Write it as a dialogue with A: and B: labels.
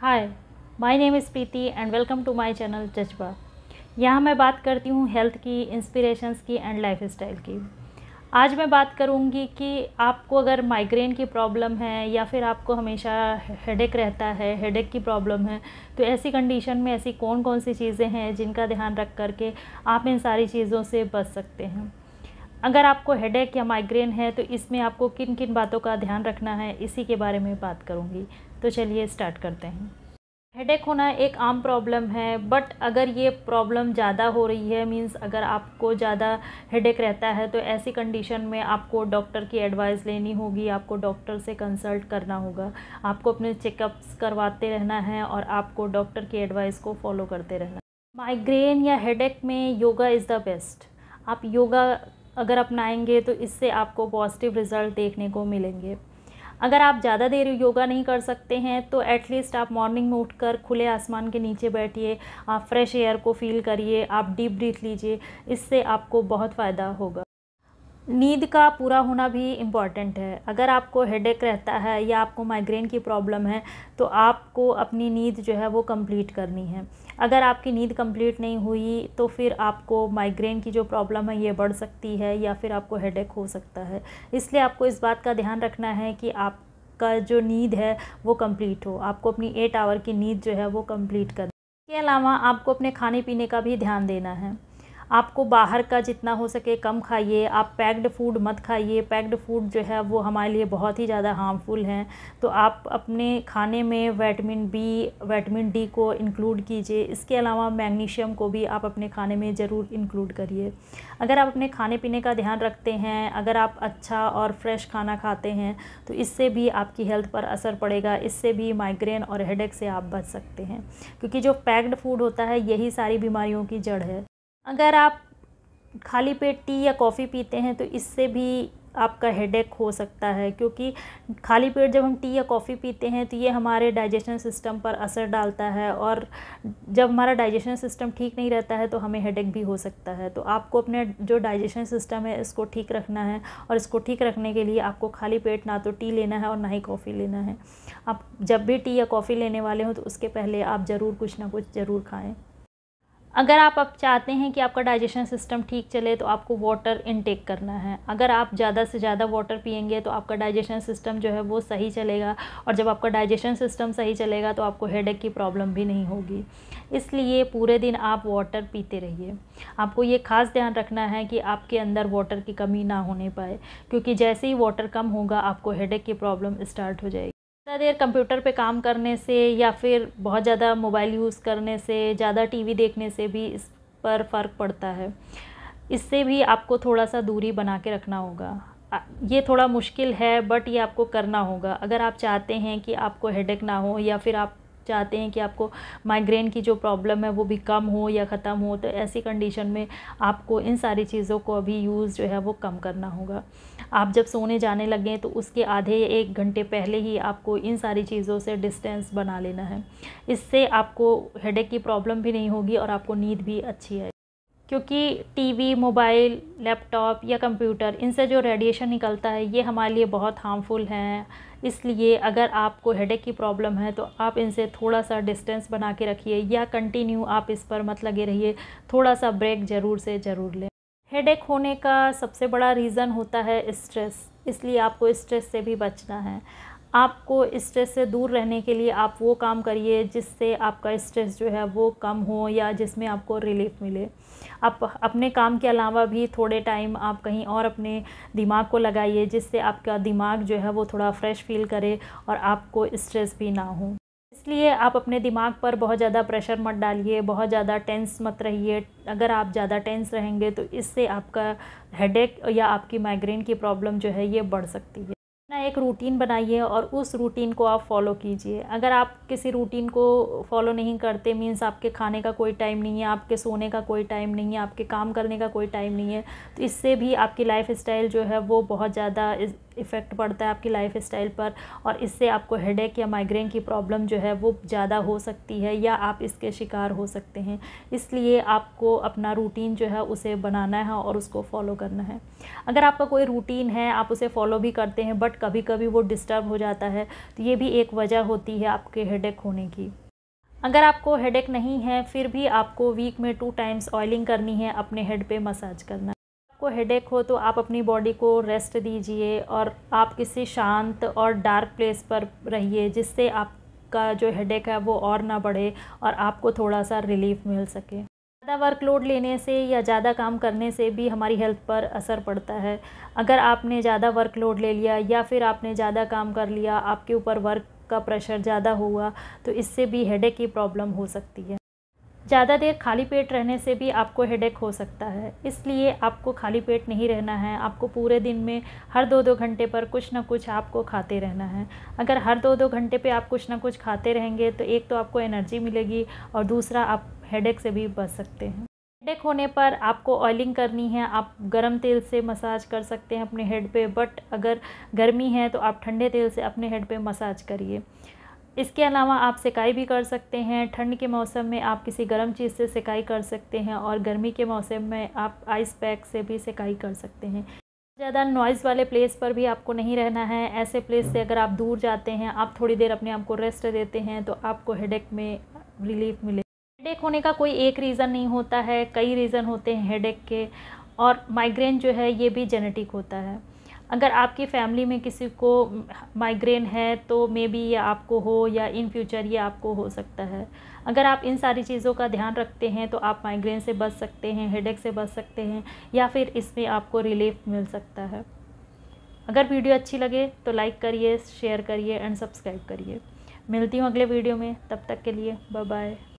A: hi my name is Preeti and welcome to my channel Jazba यहाँ मैं बात करती हूँ हेल्थ की इंस्पिरेशंस की एंड लाइफस्टाइल की आज मैं बात करूँगी कि आपको अगर माइग्रेन की प्रॉब्लम है या फिर आपको हमेशा हेडेक रहता है हेडेक की प्रॉब्लम है तो ऐसी कंडीशन में ऐसी कौन कौन सी चीज़ें हैं जिनका ध्यान रख कर के आप इन सारी चीज़ों से बच सकते हैं अगर आपको हेडेक या माइग्रेन है तो इसमें आपको किन किन बातों का ध्यान रखना है इसी के बारे में बात करूँगी तो चलिए स्टार्ट करते हैं हेडेक होना एक आम प्रॉब्लम है बट अगर ये प्रॉब्लम ज़्यादा हो रही है मींस अगर आपको ज़्यादा हेडेक रहता है तो ऐसी कंडीशन में आपको डॉक्टर की एडवाइस लेनी होगी आपको डॉक्टर से कंसल्ट करना होगा आपको अपने चेकअप्स करवाते रहना है और आपको डॉक्टर की एडवाइस को फॉलो करते रहना माइग्रेन या हेडेक में योगा इज़ द बेस्ट आप योगा अगर अपनाएंगे तो इससे आपको पॉजिटिव रिज़ल्ट देखने को मिलेंगे अगर आप ज़्यादा देर योगा नहीं कर सकते हैं तो एटलीस्ट आप मॉर्निंग में उठकर खुले आसमान के नीचे बैठिए आप फ्रेश एयर को फील करिए आप डीप ब्रीथ लीजिए इससे आपको बहुत फ़ायदा होगा नींद का पूरा होना भी इम्पॉर्टेंट है अगर आपको हेडेक रहता है या आपको माइग्रेन की प्रॉब्लम है तो आपको अपनी नींद जो है वो कंप्लीट करनी है अगर आपकी नींद कंप्लीट नहीं हुई तो फिर आपको माइग्रेन की जो प्रॉब्लम है ये बढ़ सकती है या फिर आपको हेडेक हो सकता है इसलिए आपको इस बात का ध्यान रखना है कि आपका जो नींद है वो कंप्लीट हो आपको अपनी एट आवर की नींद जो है वो कंप्लीट करनी इसके अलावा आपको अपने खाने पीने का भी ध्यान देना है आपको बाहर का जितना हो सके कम खाइए आप पैक्ड फूड मत खाइए पैक्ड फूड जो है वो हमारे लिए बहुत ही ज़्यादा हार्मफुल हैं तो आप अपने खाने में वैटमिन बी वैटमिन डी को इंक्लूड कीजिए इसके अलावा मैग्नीशियम को भी आप अपने खाने में ज़रूर इंक्लूड करिए अगर आप अपने खाने पीने का ध्यान रखते हैं अगर आप अच्छा और फ्रेश खाना खाते हैं तो इससे भी आपकी हेल्थ पर असर पड़ेगा इससे भी माइग्रेन और हेडेक से आप बच सकते हैं क्योंकि जो पैक्ड फूड होता है यही सारी बीमारियों की जड़ है अगर आप खाली पेट टी या कॉफ़ी पीते हैं तो इससे भी आपका हेडेक हो सकता है क्योंकि खाली पेट जब हम टी या कॉफ़ी पीते हैं तो ये हमारे डाइजेशन सिस्टम पर असर डालता है और जब हमारा डाइजेशन सिस्टम ठीक नहीं रहता है तो हमें हेडेक भी हो सकता है तो आपको अपने जो डाइजेशन सिस्टम है इसको ठीक रखना है और इसको ठीक रखने के लिए आपको खाली पेट ना तो टी लेना है और ना ही कॉफ़ी लेना है आप जब भी टी या कॉफ़ी लेने वाले हों तो उसके पहले आप ज़रूर कुछ ना कुछ ज़रूर खाएँ अगर आप अब चाहते हैं कि आपका डाइजेशन सिस्टम ठीक चले तो आपको वाटर इनटेक करना है अगर आप ज़्यादा से ज़्यादा वाटर पियेंगे तो आपका डाइजेशन सिस्टम जो है वो सही चलेगा और जब आपका डाइजेशन सिस्टम सही चलेगा तो आपको हेडेक की प्रॉब्लम भी नहीं होगी इसलिए पूरे दिन आप वाटर पीते रहिए आपको ये खास ध्यान रखना है कि आपके अंदर वाटर की कमी ना होने पाए क्योंकि जैसे ही वाटर कम होगा आपको हेडेक की प्रॉब्लम स्टार्ट हो जाएगी ज़्यादा देर कंप्यूटर पे काम करने से या फिर बहुत ज़्यादा मोबाइल यूज़ करने से ज़्यादा टीवी देखने से भी इस पर फ़र्क पड़ता है इससे भी आपको थोड़ा सा दूरी बना के रखना होगा ये थोड़ा मुश्किल है बट ये आपको करना होगा अगर आप चाहते हैं कि आपको हेडेक ना हो या फिर आप चाहते हैं कि आपको माइग्रेन की जो प्रॉब्लम है वो भी कम हो या ख़त्म हो तो ऐसी कंडीशन में आपको इन सारी चीज़ों को अभी यूज़ जो है वो कम करना होगा आप जब सोने जाने लगें तो उसके आधे एक घंटे पहले ही आपको इन सारी चीज़ों से डिस्टेंस बना लेना है इससे आपको हेडेक की प्रॉब्लम भी नहीं होगी और आपको नींद भी अच्छी है क्योंकि टीवी मोबाइल लैपटॉप या कंप्यूटर इनसे जो रेडिएशन निकलता है ये हमारे लिए बहुत हार्मफुल हैं इसलिए अगर आपको हेडेक की प्रॉब्लम है तो आप इनसे थोड़ा सा डिस्टेंस बना के रखिए या कंटिन्यू आप इस पर मत लगे रहिए थोड़ा सा ब्रेक ज़रूर से ज़रूर लें हेडेक होने का सबसे बड़ा रीज़न होता है स्ट्रेस इसलिए आपको स्ट्रेस से भी बचना है आपको स्ट्रेस से दूर रहने के लिए आप वो काम करिए जिससे आपका स्ट्रेस जो है वो कम हो या जिसमें आपको रिलीफ मिले आप अपने काम के अलावा भी थोड़े टाइम आप कहीं और अपने दिमाग को लगाइए जिससे आपका दिमाग जो है वो थोड़ा फ्रेश फील करे और आपको स्ट्रेस भी ना हो इसलिए आप अपने दिमाग पर बहुत ज़्यादा प्रेशर मत डालिए बहुत ज़्यादा टेंस मत रहिए अगर आप ज़्यादा टेंस रहेंगे तो इससे आपका हेडेक या आपकी माइग्रेन की प्रॉब्लम जो है ये बढ़ सकती है अपना एक रूटीन बनाइए और उस रूटीन को आप फॉलो कीजिए अगर आप किसी रूटीन को फॉलो नहीं करते मीन्स आपके खाने का कोई टाइम नहीं है आपके सोने का कोई टाइम नहीं है आपके काम करने का कोई टाइम नहीं है तो इससे भी आपकी लाइफ स्टाइल जो है वो बहुत ज़्यादा इफ़ेक्ट पड़ता है आपकी लाइफ स्टाइल पर और इससे आपको एक या माइग्रेन की प्रॉब्लम जो है वो ज़्यादा हो सकती है या आप इसके शिकार हो सकते हैं इसलिए आपको अपना रूटीन जो है उसे बनाना है और उसको फॉलो करना है अगर आपका कोई रूटीन है आप उसे फॉलो भी करते हैं बट कभी कभी वो डिस्टर्ब हो जाता है तो ये भी एक वजह होती है आपके हेडेक होने की अगर आपको हेडेक नहीं है फिर भी आपको वीक में टू टाइम्स ऑयलिंग करनी है अपने हेड पे मसाज करना आपको हेडेक हो तो आप अपनी बॉडी को रेस्ट दीजिए और आप किसी शांत और डार्क प्लेस पर रहिए जिससे आपका जो हेडेक है वो और ना बढ़े और आपको थोड़ा सा रिलीफ मिल सके ज़्यादा वर्कलोड लेने से या ज़्यादा काम करने से भी हमारी हेल्थ पर असर पड़ता है अगर आपने ज़्यादा वर्कलोड ले लिया या फिर आपने ज़्यादा काम कर लिया आपके ऊपर वर्क का प्रेशर ज़्यादा हुआ तो इससे भी हेडेक की प्रॉब्लम हो सकती है ज़्यादा देर खाली पेट रहने से भी आपको हेडेक हो सकता है इसलिए आपको खाली पेट नहीं रहना है आपको पूरे दिन में हर दो दो घंटे पर कुछ ना कुछ आपको खाते रहना है अगर हर दो दो घंटे पे आप कुछ ना कुछ खाते रहेंगे तो एक तो आपको एनर्जी मिलेगी और दूसरा आप हेडेक से भी बच सकते हैं हेडेक होने पर आपको ऑयलिंग करनी है आप गर्म तेल से मसाज कर सकते हैं अपने हेड पे बट अगर गर्मी है तो आप ठंडे तेल से अपने हेड पे मसाज करिए इसके अलावा आप सिकाई भी कर सकते हैं ठंड के मौसम में आप किसी गर्म चीज़ से सिकाई कर सकते हैं और गर्मी के मौसम में आप आइस पैक से भी सिकाई कर सकते हैं ज़्यादा नॉइज़ वाले प्लेस पर भी आपको नहीं रहना है ऐसे प्लेस से अगर आप दूर जाते हैं आप थोड़ी देर अपने आप को रेस्ट देते हैं तो आपको हेडेक में रिलीफ मिले हेडेक होने का कोई एक रीज़न नहीं होता है कई रीज़न होते हैं हेडेक के और माइग्रेन जो है ये भी जेनेटिक होता है अगर आपकी फैमिली में किसी को माइग्रेन है तो मे बी ये आपको हो या इन फ्यूचर ये आपको हो सकता है अगर आप इन सारी चीज़ों का ध्यान रखते हैं तो आप माइग्रेन से बच सकते हैं हेडेक से बच सकते हैं या फिर इसमें आपको रिलीफ मिल सकता है अगर वीडियो अच्छी लगे तो लाइक करिए शेयर करिए एंड सब्सक्राइब करिए मिलती हूँ अगले वीडियो में तब तक के लिए बाय बाय